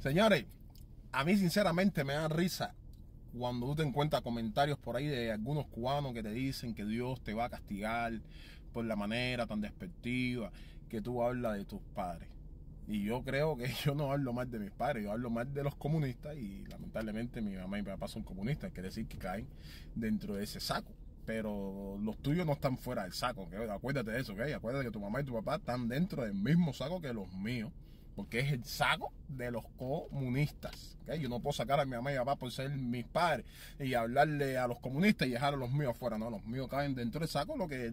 Señores, a mí sinceramente me da risa cuando tú te encuentras comentarios por ahí de algunos cubanos que te dicen que Dios te va a castigar por la manera tan despectiva que tú hablas de tus padres. Y yo creo que yo no hablo mal de mis padres, yo hablo mal de los comunistas y lamentablemente mi mamá y mi papá son comunistas, quiere decir que caen dentro de ese saco. Pero los tuyos no están fuera del saco, acuérdate de eso, Acuérdate que tu mamá y tu papá están dentro del mismo saco que los míos porque es el saco de los comunistas. ¿okay? Yo no puedo sacar a mi mamá y a papá por ser mis padres y hablarle a los comunistas y dejar a los míos afuera. No, los míos caen dentro del saco, lo que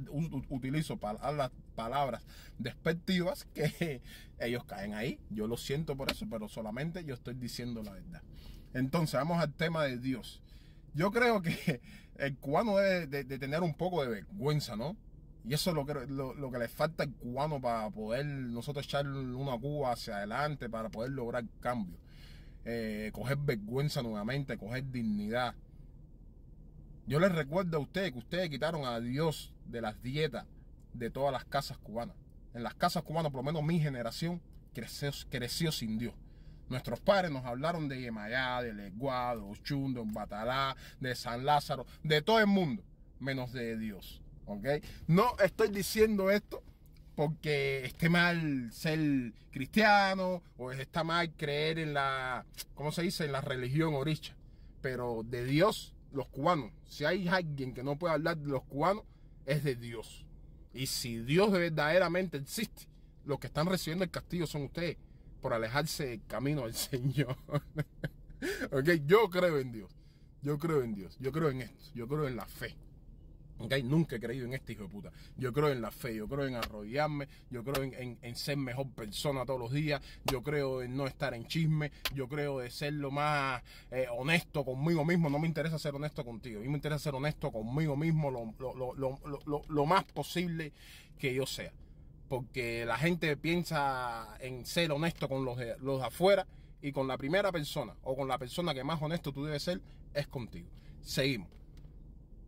utilizo para las palabras despectivas que ellos caen ahí. Yo lo siento por eso, pero solamente yo estoy diciendo la verdad. Entonces, vamos al tema de Dios. Yo creo que el cubano debe de tener un poco de vergüenza, ¿no? Y eso es lo que, lo, que le falta al cubano para poder nosotros echar una Cuba hacia adelante, para poder lograr cambio eh, coger vergüenza nuevamente, coger dignidad. Yo les recuerdo a ustedes que ustedes quitaron a Dios de las dietas de todas las casas cubanas. En las casas cubanas, por lo menos mi generación, creció, creció sin Dios. Nuestros padres nos hablaron de Yemayá, de Leguá, de Ochundo, de Batalá, de San Lázaro, de todo el mundo, menos de Dios. No estoy diciendo esto porque esté mal ser cristiano o está mal creer en la, ¿cómo se dice?, en la religión oricha. Pero de Dios, los cubanos, si hay alguien que no puede hablar de los cubanos, es de Dios. Y si Dios verdaderamente existe, los que están recibiendo el castillo son ustedes por alejarse del camino del Señor. yo creo en Dios. Yo creo en Dios. Yo creo en esto. Yo creo en la fe nunca he creído en este hijo de puta. Yo creo en la fe, yo creo en arrodillarme, yo creo en, ser mejor persona todos los días, yo creo en no estar en chisme, yo creo en ser lo más eh, honesto conmigo mismo. No me interesa ser honesto contigo, a mí me interesa ser honesto conmigo mismo lo, más posible que yo sea. Porque la gente piensa en ser honesto con los los afuera y con la primera persona o con la persona que más honesto tú debes ser es contigo. Seguimos.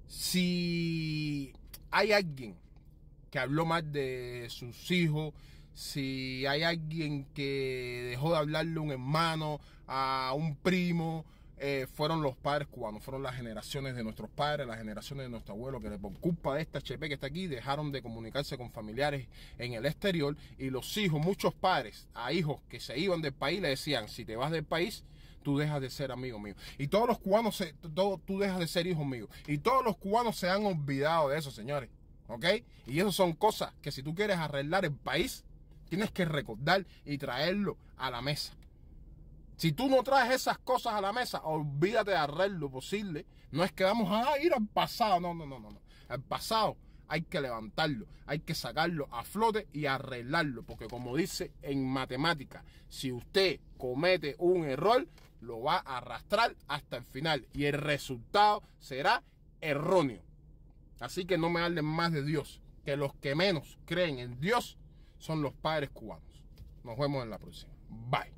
Si hay alguien que habló mal de sus hijos, si hay alguien que dejó de hablarle a un hermano, a un primo, eh, fueron los padres cubanos, fueron las generaciones de nuestros padres, las generaciones de nuestros abuelos, que por culpa de esta HP que está aquí, dejaron de comunicarse con familiares en el exterior y los hijos, muchos padres, a hijos que se iban del país, le decían, si te vas del país, tú dejas de ser amigo mío. Y todos los cubanos, se, todo, tú dejas de ser hijo mío. Y todos los cubanos se han olvidado de eso, señores. ¿Ok? Y eso son cosas que si tú quieres arreglar el país, tienes que recordar y traerlo a la mesa. Si tú no traes esas cosas a la mesa, olvídate de lo posible. No es que vamos a ah, ir al pasado. no, no, no. no. Al pasado hay que levantarlo, hay que sacarlo a flote y arreglarlo, porque como dice en matemática, si usted comete un error, lo va a arrastrar hasta el final y el resultado será erróneo. Así que no me hablen más de Dios, que los que menos creen en Dios son los padres cubanos. Nos vemos en la próxima. Bye.